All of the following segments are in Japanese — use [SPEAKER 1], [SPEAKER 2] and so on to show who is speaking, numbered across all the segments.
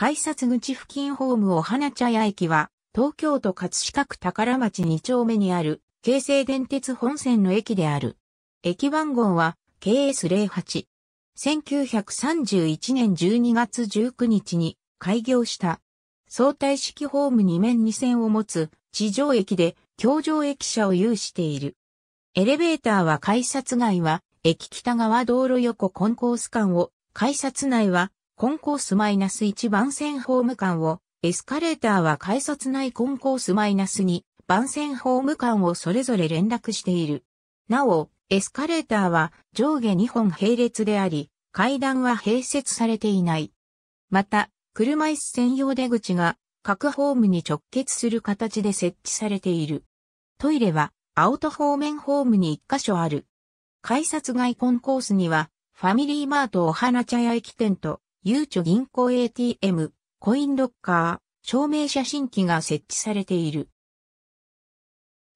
[SPEAKER 1] 改札口付近ホームお花茶屋駅は、東京都葛飾区宝町2丁目にある、京成電鉄本線の駅である。駅番号は、KS08。1931年12月19日に開業した。相対式ホーム2面2線を持つ地上駅で橋上駅舎を有している。エレベーターは改札外は駅北側道路横コンコース間を、改札内はコンコースマイナス -1 番線ホーム間を、エスカレーターは改札内コンコース -2 番線ホーム間をそれぞれ連絡している。なお、エスカレーターは上下2本並列であり、階段は併設されていない。また、車椅子専用出口が各ホームに直結する形で設置されている。トイレは、アウト方面ホームに1箇所ある。改札外コンコースには、ファミリーマートお花茶屋駅店と、ゆうちょ銀行 ATM、コインロッカー、証明写真機が設置されている。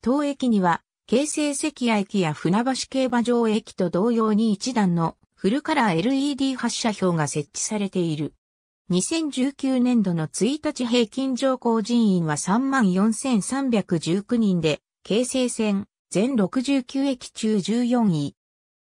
[SPEAKER 1] 当駅には、京成関谷駅や船橋競馬場駅と同様に一段のフルカラー LED 発射表が設置されている。2019年度の1日平均乗降人員は34,319人で、京成線全69駅中14位。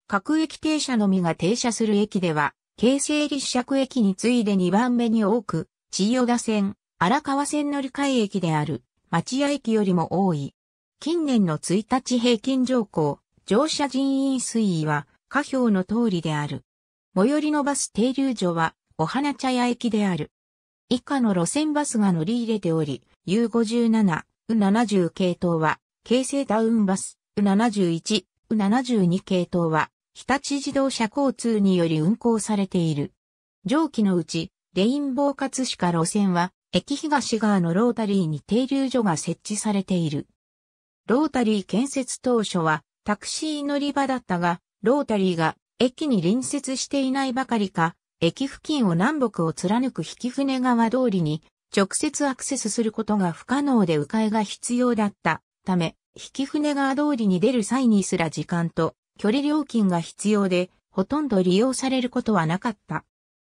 [SPEAKER 1] 各駅停車のみが停車する駅では、京成立石駅に次いで2番目に多く、千代田線、荒川線乗り換え駅である、町屋駅よりも多い。近年の1日平均乗降、乗車人員推移は、下表の通りである。最寄りのバス停留所は、お花茶屋駅である。以下の路線バスが乗り入れており、U57、U70 系統は、京成ダウンバス、U71、U72 系統は、日立自動車交通により運行されている。上記のうち、レインボー葛飾路線は、駅東側のロータリーに停留所が設置されている。ロータリー建設当初は、タクシー乗り場だったが、ロータリーが駅に隣接していないばかりか、駅付近を南北を貫く引船川通りに直接アクセスすることが不可能で迂回が必要だったため、引船川通りに出る際にすら時間と距離料金が必要で、ほとんど利用されることはなかった。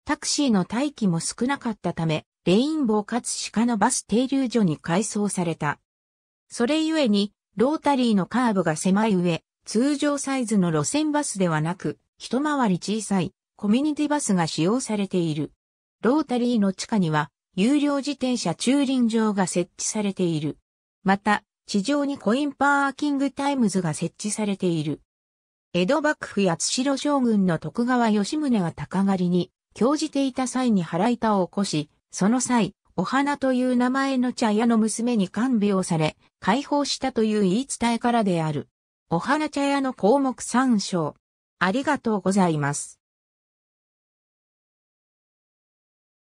[SPEAKER 1] タクシーの待機も少なかったため、レインボーかつ鹿のバス停留所に改装された。それゆえに、ロータリーのカーブが狭い上、通常サイズの路線バスではなく、一回り小さいコミュニティバスが使用されている。ロータリーの地下には、有料自転車駐輪場が設置されている。また、地上にコインパーキングタイムズが設置されている。江戸幕府八代将軍の徳川吉宗が鷹狩りに、興じていた際に腹板を起こし、その際、お花という名前の茶屋の娘に看病され、解放したという言い伝えからである。お花茶屋の項目参照。ありがとうございます。